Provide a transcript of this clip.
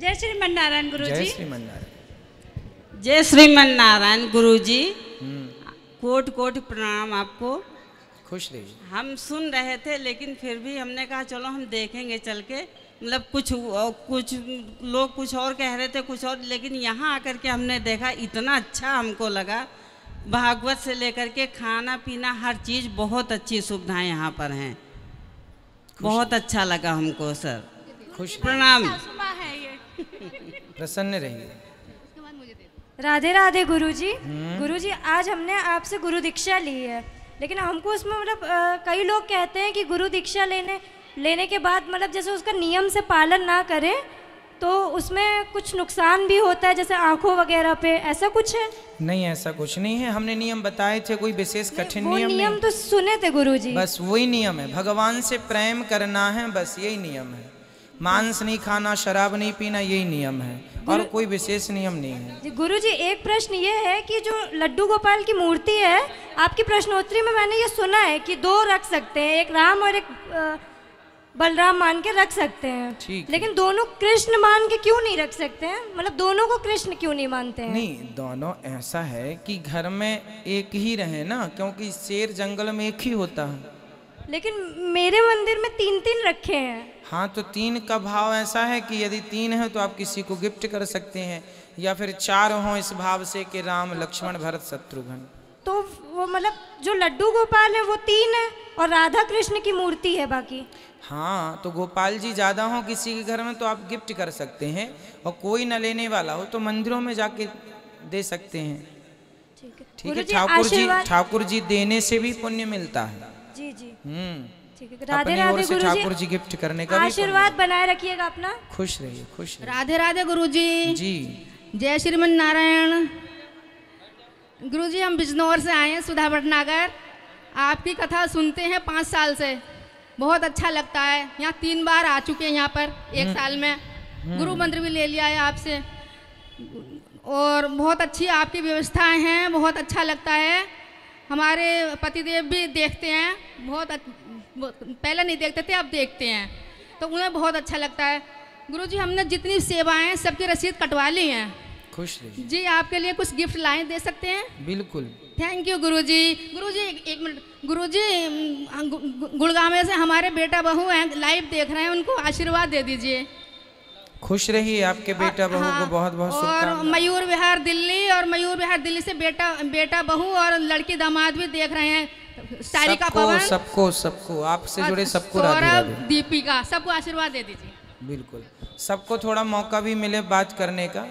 जय श्री नारायण गुरु जी श्री नारायण जय श्री नारायण गुरु जी हम्म। कोट कोट प्रणाम आपको खुश रहिए हम सुन रहे थे लेकिन फिर भी हमने कहा चलो हम देखेंगे चल के मतलब कुछ कुछ लोग कुछ और कह रहे थे कुछ और लेकिन यहाँ आकर के हमने देखा इतना अच्छा हमको लगा भागवत से लेकर के खाना पीना हर चीज़ बहुत अच्छी सुविधाएं यहाँ पर हैं बहुत अच्छा लगा हमको सर खुश प्रणाम प्रसन्न रहिए राधे राधे गुरुजी हम्म। गुरुजी आज हमने आपसे गुरु दीक्षा ली है लेकिन हमको उसमें मतलब कई लोग कहते हैं कि गुरु दीक्षा लेने लेने के बाद मतलब जैसे उसका नियम से पालन ना करें तो उसमें कुछ नुकसान भी होता है जैसे आंखों वगैरह पे ऐसा कुछ है नहीं ऐसा कुछ नहीं है हमने नियम बताए थे कोई विशेष कठिन नियम नियम तो सुने थे गुरु बस वही नियम है भगवान से प्रेम करना है बस यही नियम है मांस नहीं खाना शराब नहीं पीना यही नियम है और कोई विशेष नियम नहीं है गुरु जी एक प्रश्न ये है कि जो लड्डू गोपाल की मूर्ति है आपकी प्रश्नोत्तरी में मैंने ये सुना है कि दो रख सकते हैं एक राम और एक बलराम मान के रख सकते हैं लेकिन दोनों कृष्ण मान के क्यों नहीं रख सकते हैं मतलब दोनों को कृष्ण क्यों नहीं मानते हैं नहीं दोनों ऐसा है कि घर में एक ही रहे ना क्योंकि शेर जंगल में एक ही होता है लेकिन मेरे मंदिर में तीन तीन रखे हैं हाँ तो तीन का भाव ऐसा है कि यदि तीन है तो आप किसी को गिफ्ट कर सकते हैं या फिर चार हो इस भाव से कि राम लक्ष्मण भरत शत्रुघ्न तो वो मतलब जो लड्डू गोपाल है वो तीन है और राधा कृष्ण की मूर्ति है बाकी हाँ तो गोपाल जी ज़्यादा हो किसी के घर में तो आप गिफ्ट कर सकते हैं और कोई न लेने वाला हो तो मंदिरों में जाके दे सकते हैं ठीक है ठाकुर जी ठाकुर जी देने से भी पुण्य मिलता है जी जी हम्म राधे राधे गुरु जी गिफ्ट करने का आशीर्वाद बनाए रखिएगा अपना खुश रहिए खुश राधे राधे गुरु जी जी जय श्रीमन नारायण गुरु जी हम बिजनौर से आए हैं सुधा भटनागर आपकी कथा सुनते हैं पाँच साल से बहुत अच्छा लगता है यहाँ तीन बार आ चुके हैं यहाँ पर एक हम्म। साल में हम्म। गुरु मंत्र भी ले लिया है आपसे और बहुत अच्छी आपकी व्यवस्थाएं हैं बहुत अच्छा लगता है हमारे पतिदेव भी देखते हैं बहुत पहले नहीं देखते थे अब देखते हैं तो उन्हें बहुत अच्छा लगता है गुरु जी हमने जितनी सेवाएं सबकी रसीद कटवा ली हैं खुश जी आपके लिए कुछ गिफ्ट लाए दे सकते हैं बिल्कुल थैंक यू गुरु जी गुरु जी एक मिनट गुरु जी गुड़गामे से हमारे बेटा बहू हैं लाइव देख रहे हैं उनको आशीर्वाद दे दीजिए खुश रहिए आपके हाँ, बेटा बहू हाँ, को बहुत बहुत और मयूर विहार दिल्ली और मयूर विहार दिल्ली से बेटा बेटा बहू और लड़की दामाद भी देख रहे हैं सारिका सबको सबको आपसे जुड़े सबको दीपिका सबको आशीर्वाद दे दीजिए बिल्कुल सबको थोड़ा मौका भी मिले बात करने का